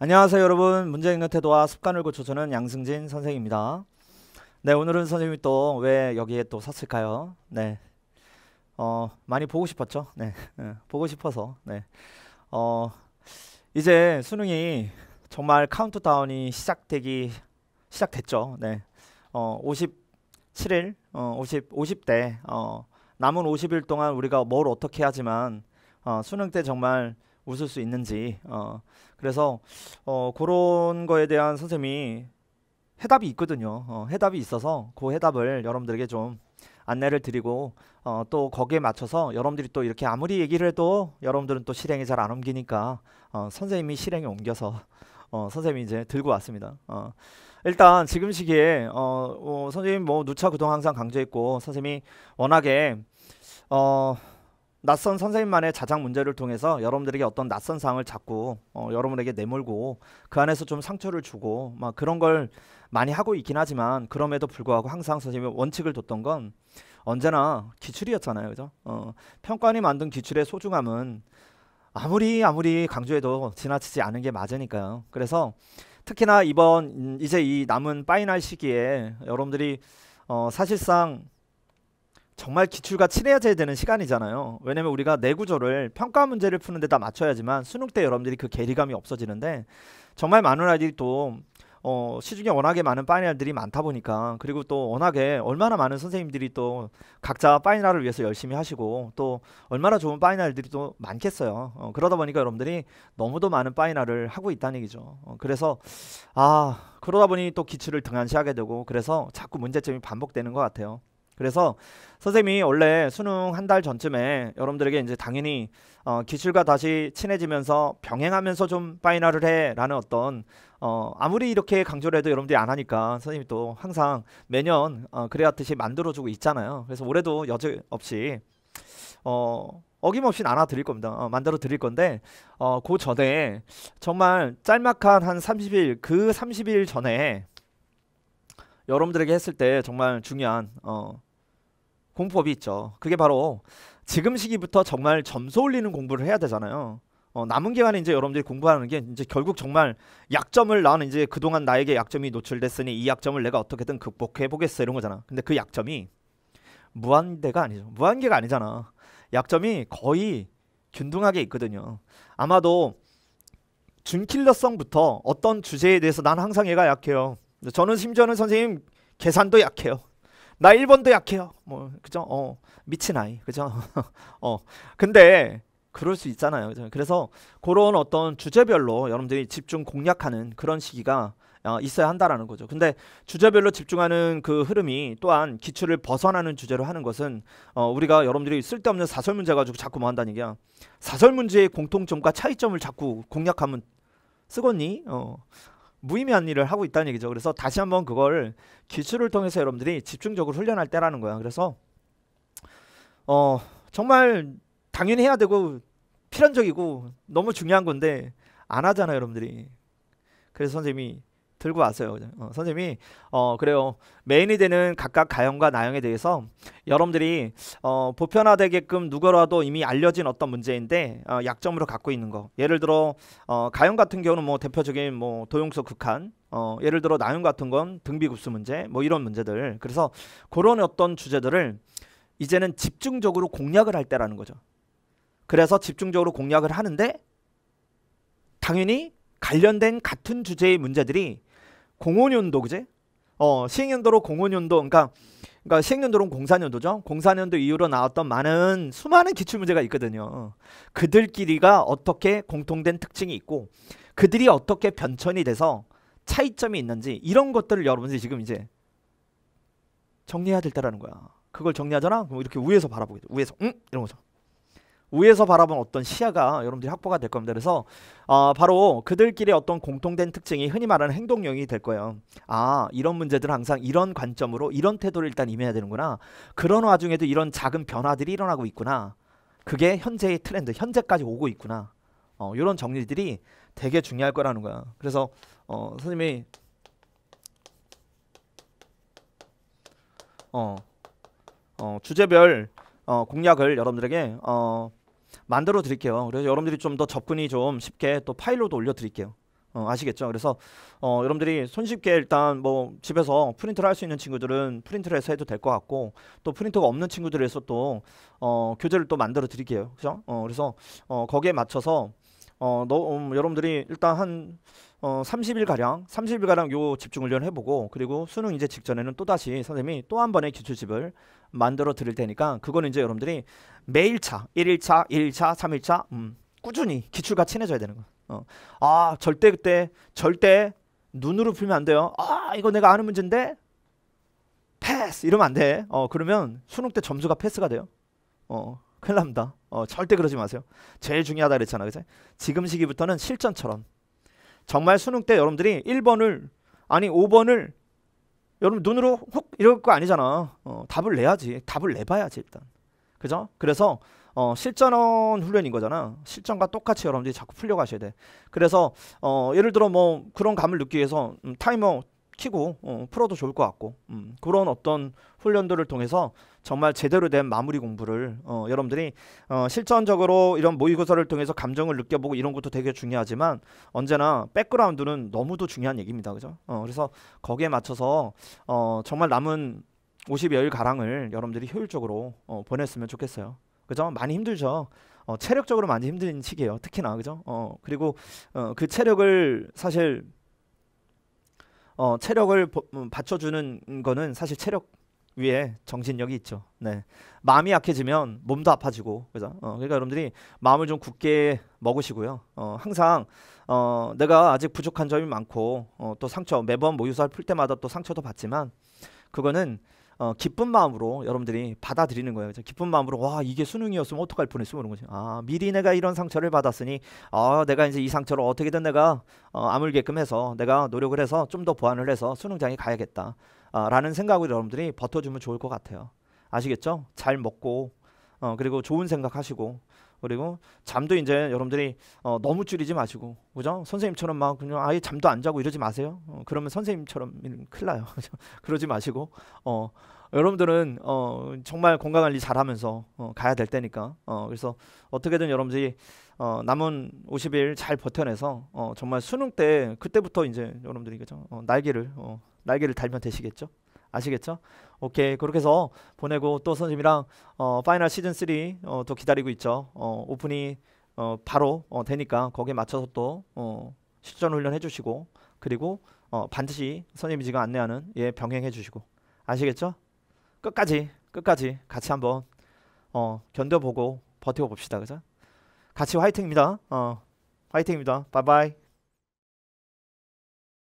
안녕하세요 여러분 문제 읽는 태도와 습관을 고쳐 주는 양승진 선생입니다 네 오늘은 선생님이 또 왜 여기에 또 섰을까요 네 어, 많이 보고 싶었죠 네 어, 보고 싶어서 네 어, 이제 수능이 정말 카운트다운이 시작되기 시작됐죠 네 어, 57일 어, 50, 50대 어, 남은 50일 동안 우리가 뭘 어떻게 하지만 어, 수능 때 정말 웃을 수 있는지 어, 그래서 어, 그런 거에 대한 선생님이 해답이 있거든요. 어, 해답이 있어서 그 해답을 여러분들에게 좀 안내를 드리고 어, 또 거기에 맞춰서 여러분들이 또 이렇게 아무리 얘기를 해도 여러분들은 또 실행에 잘안 옮기니까 어, 선생님이 실행에 옮겨서 어, 선생님이 이제 들고 왔습니다. 어, 일단 지금 시기에 어, 어 선생님 뭐 누차 그동 항상 강조했고 선생님이 워낙에 어 낯선 선생님만의 자작 문제를 통해서 여러분들에게 어떤 낯선 상을 자꾸 어, 여러분에게 내몰고 그 안에서 좀 상처를 주고 막 그런 걸 많이 하고 있긴 하지만 그럼에도 불구하고 항상 선생님이 원칙을 뒀던 건 언제나 기출이었잖아요, 그죠? 어, 평가원이 만든 기출의 소중함은 아무리 아무리 강조해도 지나치지 않은 게 맞으니까요. 그래서 특히나 이번 음, 이제 이 남은 파이널 시기에 여러분들이 어, 사실상 정말 기출과 친해져야 되는 시간이잖아요. 왜냐면 우리가 내구조를 평가 문제를 푸는데 다 맞춰야지만 수능 때 여러분들이 그 괴리감이 없어지는데 정말 많은 아이들이 또 어, 시중에 워낙에 많은 파이널들이 많다 보니까 그리고 또 워낙에 얼마나 많은 선생님들이 또 각자 파이널을 위해서 열심히 하시고 또 얼마나 좋은 파이널들이 또 많겠어요. 어, 그러다 보니까 여러분들이 너무도 많은 파이널을 하고 있다는 얘기죠. 어, 그래서 아 그러다 보니 또 기출을 등한시하게 되고 그래서 자꾸 문제점이 반복되는 것 같아요. 그래서 선생님이 원래 수능 한 달 전쯤에 여러분들에게 이제 당연히 어, 기술과 다시 친해지면서 병행하면서 좀 파이널을 해라는 어떤 어, 아무리 이렇게 강조를 해도 여러분들이 안 하니까 선생님이 또 항상 매년 어, 그래왔듯이 만들어주고 있잖아요. 그래서 올해도 여지없이 어, 어김없이 나눠드릴 겁니다. 어, 만들어 드릴 건데 어, 그 전에 정말 짤막한 한 30일 그 30일 전에 여러분들에게 했을 때 정말 중요한 어, 공법이 있죠. 그게 바로 지금 시기부터 정말 점수 올리는 공부를 해야 되잖아요. 어, 남은 기간에 이제 여러분들이 공부하는 게 이제 결국 정말 약점을 나는 이제 그동안 나에게 약점이 노출됐으니 이 약점을 내가 어떻게든 극복해 보겠어 이런 거잖아. 근데 그 약점이 무한대가 아니죠. 무한계가 아니잖아. 약점이 거의 균등하게 있거든요. 아마도 준킬러성부터 어떤 주제에 대해서 난 항상 얘가 약해요. 저는 심지어는 선생님 계산도 약해요. 나 1번도 약해요. 뭐 그죠? 어. 미친 아이. 그죠? 어. 근데 그럴 수 있잖아요. 그죠? 그래서 그런 어떤 주제별로 여러분들이 집중 공략하는 그런 시기가 어, 있어야 한다라는 거죠. 근데 주제별로 집중하는 그 흐름이 또한 기출을 벗어나는 주제로 하는 것은 어, 우리가 여러분들이 쓸데없는 사설 문제 가지고 자꾸 뭐 한다는 얘기야. 사설 문제의 공통점과 차이점을 자꾸 공략하면 쓰겄니 어. 무의미한 일을 하고 있다는 얘기죠. 그래서 다시 한번 그걸 기술을 통해서 여러분들이 집중적으로 훈련할 때라는 거야. 그래서 어 정말 당연히 해야 되고 필연적이고 너무 중요한 건데 안 하잖아요, 여러분들이. 그래서 선생님이 들고 왔어요. 어, 선생님이 어 그래요. 메인이 되는 각각 가형과 나형에 대해서 여러분들이 어, 보편화되게끔 누구라도 이미 알려진 어떤 문제인데 어, 약점으로 갖고 있는 거. 예를 들어 어, 가형 같은 경우는 뭐 대표적인 뭐 도용소 극한, 어, 예를 들어 나형 같은 건 등비급수 문제, 뭐 이런 문제들. 그래서 그런 어떤 주제들을 이제는 집중적으로 공략을 할 때라는 거죠. 그래서 집중적으로 공략을 하는데 당연히 관련된 같은 주제의 문제들이 05년도 그지? 어 시행연도로 05년도 그러니까 그러니까 시행연도로는 04년도죠. 04년도 이후로 나왔던 많은 수많은 기출 문제가 있거든요. 그들끼리가 어떻게 공통된 특징이 있고 그들이 어떻게 변천이 돼서 차이점이 있는지 이런 것들을 여러분들이 지금 이제 정리해야 될 때라는 거야. 그걸 정리하잖아. 그럼 이렇게 위에서 바라보게 돼. 위에서 응 이런 거죠. 위에서 바라본 어떤 시야가 여러분들이 확보가 될 겁니다. 그래서 어, 바로 그들끼리 어떤 공통된 특징이 흔히 말하는 행동력이 될 거예요. 아 이런 문제들은 항상 이런 관점으로 이런 태도를 일단 임해야 되는구나. 그런 와중에도 이런 작은 변화들이 일어나고 있구나. 그게 현재의 트렌드, 현재까지 오고 있구나. 어, 이런 정리들이 되게 중요할 거라는 거야. 그래서 어, 선생님이 어, 어, 주제별 어, 공략을 여러분들에게 어, 만들어 드릴게요. 그래서 여러분들이 좀 더 접근이 좀 쉽게 또 파일로도 올려 드릴게요. 어, 아시겠죠? 그래서 어, 여러분들이 손쉽게 일단 뭐 집에서 프린트를 할 수 있는 친구들은 프린트를 해서 해도 될 것 같고 또 프린터가 없는 친구들에서 또 어, 교재를 또 만들어 드릴게요. 그죠? 어, 그래서 어, 거기에 맞춰서 어, 너, 음, 여러분들이 일단 한 어, 30일 가량, 30일 가량 요 집중 훈련 해보고 그리고 수능 이제 직전에는 또 다시 선생님이 또 한 번의 기출집을 만들어 드릴 테니까 그거는 이제 여러분들이 매일차, 1일차, 1일차 3일차 음, 꾸준히 기출과 친해져야 되는 거 어. 아 절대 그때 절대 눈으로 풀면 안 돼요. 아 이거 내가 아는 문제인데 패스 이러면 안 돼. 어 그러면 수능 때 점수가 패스가 돼요. 어 큰일 납니다. 어, 절대 그러지 마세요. 제일 중요하다 그랬잖아. 그죠? 지금 시기부터는 실전처럼 정말 수능 때 여러분들이 1번을 아니 5번을 여러분 눈으로 혹 이럴 거 아니잖아. 어, 답을 내야지. 답을 내봐야지 일단. 그죠? 그래서 어, 실전원 훈련인 거잖아. 실전과 똑같이 여러분들이 자꾸 풀려가셔야 돼. 그래서 어, 예를 들어 뭐 그런 감을 느끼기 위해서 음, 타이머 키고 어, 풀어도 좋을 것 같고 음, 그런 어떤 훈련들을 통해서 정말 제대로 된 마무리 공부를 어, 여러분들이 어, 실전적으로 이런 모의고사를 통해서 감정을 느껴보고 이런 것도 되게 중요하지만 언제나 백그라운드는 너무도 중요한 얘기입니다 그죠 어, 그래서 거기에 맞춰서 어, 정말 남은 50여일 가량을 여러분들이 효율적으로 어, 보냈으면 좋겠어요 그죠 많이 힘들죠 어, 체력적으로 많이 힘든 시기예요 특히나 그죠 어, 그리고 어, 그 체력을 사실 어, 체력을 보, 음, 받쳐주는 거는 사실 체력 위에 정신력이 있죠. 네, 마음이 약해지면 몸도 아파지고 그죠. 어, 그러니까 여러분들이 마음을 좀 굳게 먹으시고요. 어, 항상 어, 내가 아직 부족한 점이 많고 어, 또 상처 매번 모유사 풀 때마다 또 상처도 받지만 그거는 어, 기쁜 마음으로 여러분들이 받아들이는 거예요. 기쁜 마음으로 와 이게 수능이었으면 어떡할 뻔했으면 그런 거지. 아 미리 내가 이런 상처를 받았으니 아 내가 이제 이 상처를 어떻게든 내가 어, 아물게끔 해서 내가 노력을 해서 좀 더 보완을 해서 수능장에 가야겠다. 아, 라는 생각으로 여러분들이 버텨주면 좋을 것 같아요. 아시겠죠? 잘 먹고 어, 그리고 좋은 생각하시고 그리고 잠도 이제 여러분들이 어, 너무 줄이지 마시고 그죠? 선생님처럼 막 그냥 아예 잠도 안 자고 이러지 마세요. 어, 그러면 선생님처럼 큰일 나요. 그러지 마시고 어 여러분들은 어 정말 건강 관리 잘하면서 어, 가야 될 때니까 어 그래서 어떻게든 여러분들이 어 남은 50일 잘 버텨내서 어 정말 수능 때 그때부터 이제 여러분들이 그죠? 어, 날개를 어 날개를 달면 되시겠죠? 아시겠죠? 오케이 그렇게 해서 보내고 또 선생님이랑 어, 파이널 시즌 3 어, 또 기다리고 있죠. 어, 오픈이 어, 바로 어, 되니까 거기에 맞춰서 또 어, 실전 훈련 해주시고 그리고 어, 반드시 선생님이 지금 안내하는 예 병행해 주시고 아시겠죠? 끝까지 끝까지 같이 한번 어, 견뎌보고 버텨봅시다 그죠? 같이 화이팅입니다. 어, 화이팅입니다. 바이바이.